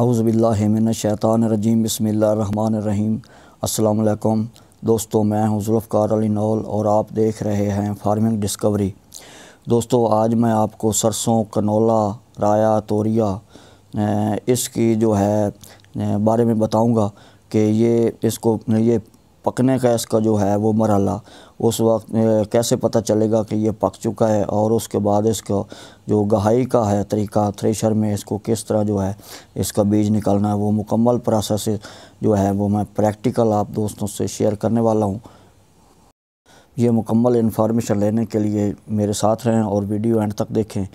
आउज़बिल्लिमिनशैतानरजीम बसमीम अल्लाम दोस्तों मैं हूँ जुल्फ़ार अली नौल और आप देख रहे हैं फार्मिंग डिस्कवरी दोस्तों आज मैं आपको सरसों कनोला राया तोरिया इसकी जो है बारे में बताऊंगा कि ये इसको ये पकने का इसका जो है वो मरहला उस वक्त कैसे पता चलेगा कि ये पक चुका है और उसके बाद इसका जो गहाई का है तरीका थ्रेशर में इसको किस तरह जो है इसका बीज निकालना है वो मुकम्मल प्रोसेस जो है वो मैं प्रैक्टिकल आप दोस्तों से शेयर करने वाला हूँ ये मुकम्मल इन्फॉर्मेशन लेने के लिए मेरे साथ रहें और वीडियो एंड तक देखें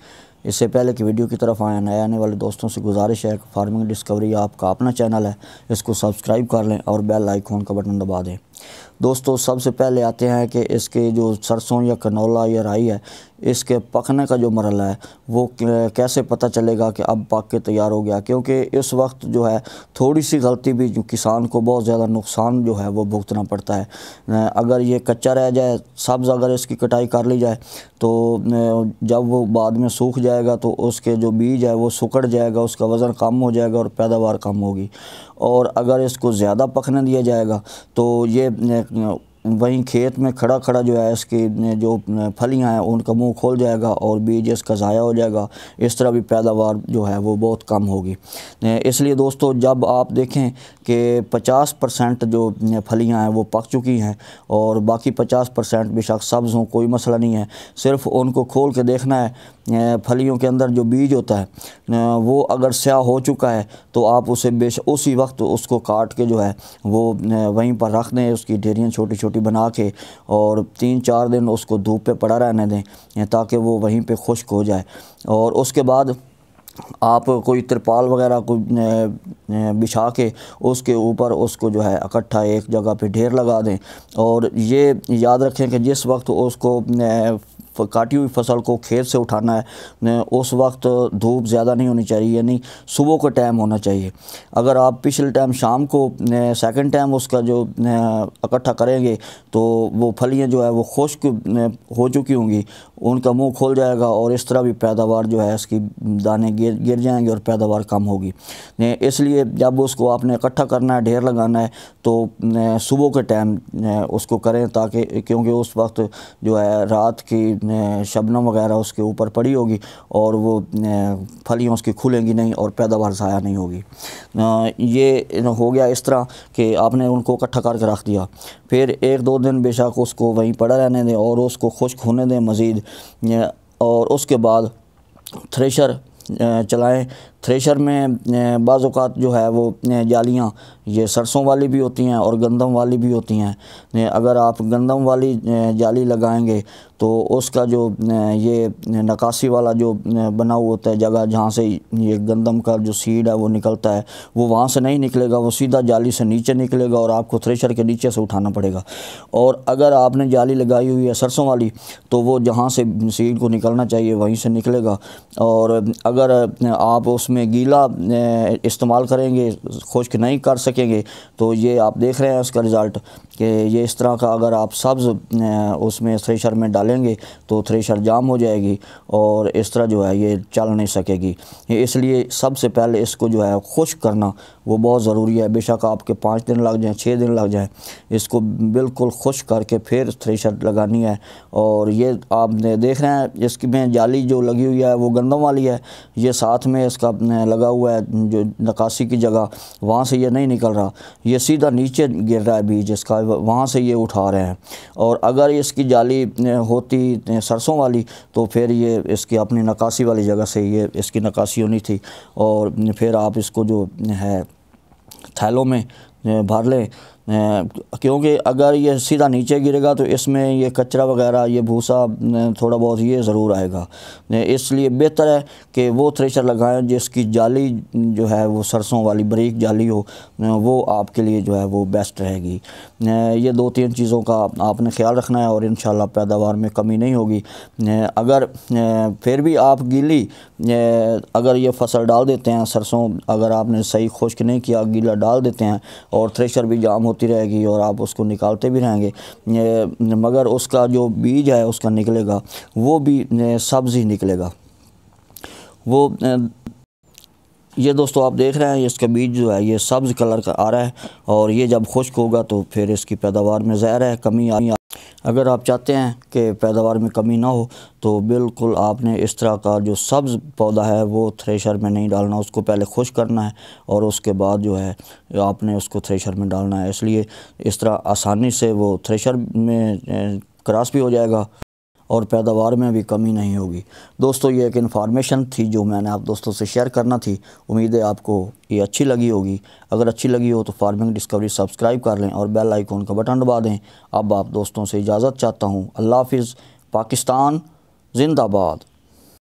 इससे पहले कि वीडियो की तरफ आए नए आने वाले दोस्तों से गुजारिश है फार्मिंग डिस्कवरी आपका अपना चैनल है इसको सब्सक्राइब कर लें और बेल आइकॉन का बटन दबा दें दोस्तों सबसे पहले आते हैं कि इसके जो सरसों या कनौला या राई है इसके पकने का जो मरला है वो कैसे पता चलेगा कि अब पक के तैयार हो गया क्योंकि इस वक्त जो है थोड़ी सी गलती भी जो किसान को बहुत ज़्यादा नुकसान जो है वो भुगतना पड़ता है अगर ये कच्चा रह जाए सब्ज़ अगर इसकी कटाई कर ली जाए तो जब वो बाद में सूख जाएगा तो उसके जो बीज है वो सुखड़ जाएगा उसका वज़न कम हो जाएगा और पैदावार कम होगी और अगर इसको ज़्यादा पकने दिया जाएगा तो ये वहीं खेत में खड़ा खड़ा जो है इसकी जो फलियां हैं उनका मुंह खोल जाएगा और बीज इसका ज़ाया हो जाएगा इस तरह भी पैदावार जो है वो बहुत कम होगी इसलिए दोस्तों जब आप देखें कि 50 परसेंट जो फलियां हैं वो पक चुकी हैं और बाकी 50 परसेंट बेशक सब्ज़ हों कोई मसला नहीं है सिर्फ उनको खोल के देखना है फलियों के अंदर जो बीज होता है वो अगर स्याह हो चुका है तो आप उसे बेश उसी वक्त उसको काट के जो है वो वहीं पर रख दें उसकी ढेरियाँ छोटी छोटी रोटी बना के और तीन चार दिन उसको धूप पे पड़ा रहने दें ताकि वो वहीं पे खुश्क हो जाए और उसके बाद आप कोई तिरपाल वगैरह को बिछा के उसके ऊपर उसको जो है इकट्ठा एक जगह पे ढेर लगा दें और ये याद रखें कि जिस वक्त उसको काटी हुई फसल को खेत से उठाना है उस वक्त धूप ज़्यादा नहीं होनी चाहिए यानी सुबह का टाइम होना चाहिए अगर आप पिछले टाइम शाम को सेकंड टाइम उसका जो इकट्ठा करेंगे तो वो फलियाँ जो है वो खुश्क हो चुकी होंगी उनका मुंह खोल जाएगा और इस तरह भी पैदावार जो है इसकी दाने गिर गिर जाएंगे और पैदावार कम होगी इसलिए जब उसको आपने इकट्ठा करना है ढेर लगाना है तो सुबह के टाइम उसको करें ताकि क्योंकि उस वक्त जो है रात की शबनम वगैरह उसके ऊपर पड़ी होगी और वो फलियाँ उसकी खुलेंगी नहीं और पैदावार ज़ाया नहीं होगी ये हो गया इस तरह कि आपने उनको इकट्ठा करके रख दिया फिर एक दो दिन बेशक उसको वहीं पड़ा रहने दें और उसको खुश्क होने दें मज़ीद और उसके बाद थ्रेशर चलाएं थ्रेशर में बाज़ात जो है वो जालियाँ ये सरसों वाली भी होती हैं और गंदम वाली भी होती हैं अगर आप गंदम वाली जाली लगाएंगे तो उसका जो ये नकासी वाला जो बना हुआ होता है जगह जहाँ से ये गंदम का जो सीड है वो निकलता है वो वहाँ से नहीं निकलेगा वो सीधा जाली से नीचे निकलेगा और आपको थ्रेशर के नीचे से उठाना पड़ेगा और अगर आपने जाली लगाई हुई है सरसों वाली तो वो जहाँ से सीड को निकलना चाहिए वहीं से निकलेगा और अगर आप उसमें में गीला इस्तेमाल करेंगे खुश्क नहीं कर सकेंगे तो ये आप देख रहे हैं उसका रिज़ल्ट कि ये इस तरह का अगर आप सब्ज़ उसमें थ्रेशर में डालेंगे तो थ्रेशर जाम हो जाएगी और इस तरह जो है ये चल नहीं सकेगी इसलिए सबसे पहले इसको जो है खुश करना वो बहुत ज़रूरी है बेशक आपके पाँच दिन लग जाएँ छः दिन लग जाएँ इसको बिल्कुल खुश करके फिर थ्रेशर लगानी है और ये आप देख रहे हैं इसकी में जाली जो लगी हुई है वो गंदम वाली है ये साथ में इसका लगा हुआ है जो नकासी की जगह वहाँ से ये नहीं निकल रहा ये सीधा नीचे गिर रहा है बीज इसका वहाँ से ये उठा रहे हैं और अगर इसकी जाली होती सरसों वाली तो फिर ये इसकी अपनी नकासी वाली जगह से ये इसकी नकासी होनी थी और फिर आप इसको जो है थैलों में भर लें क्योंकि अगर ये सीधा नीचे गिरेगा तो इसमें ये कचरा वगैरह ये भूसा थोड़ा बहुत ये ज़रूर आएगा इसलिए बेहतर है कि वो थ्रेशर लगाएं जिसकी जाली जो है वो सरसों वाली बरीक जाली हो वो आपके लिए जो है वो बेस्ट रहेगी ये दो तीन चीज़ों का आपने ख्याल रखना है और इन पैदावार में कमी नहीं होगी अगर फिर भी आप गीली अगर ये फसल डाल देते हैं सरसों अगर आपने सही खुश्क नहीं किया गीला डाल देते हैं और थ्रेशर भी जाम होती रहेगी और आप उसको निकालते भी रहेंगे मगर उसका जो बीज है उसका निकलेगा वो भी सब्ज़ ही निकलेगा वो ये दोस्तों आप देख रहे हैं इसका बीज जो है ये सब्ज़ कलर का आ रहा है और ये जब खुश्क होगा तो फिर इसकी पैदावार में ज़हर है कमी आ अगर आप चाहते हैं कि पैदावार में कमी ना हो तो बिल्कुल आपने इस तरह का जो सब्ज़ पौधा है वो थ्रेशर में नहीं डालना उसको पहले खुश करना है और उसके बाद जो है आपने उसको थ्रेशर में डालना है इसलिए इस तरह आसानी से वो थ्रेशर में क्रॉस भी हो जाएगा और पैदावार में भी कमी नहीं होगी दोस्तों ये एक इन्फॉर्मेशन थी जो मैंने आप दोस्तों से शेयर करना थी उम्मीद है आपको ये अच्छी लगी होगी अगर अच्छी लगी हो तो फार्मिंग डिस्कवरी सब्सक्राइब कर लें और बेल आइकॉन का बटन दबा दें अब आप दोस्तों से इजाज़त चाहता हूँ अल्लाह हाफिज़ पाकिस्तान जिंदाबाद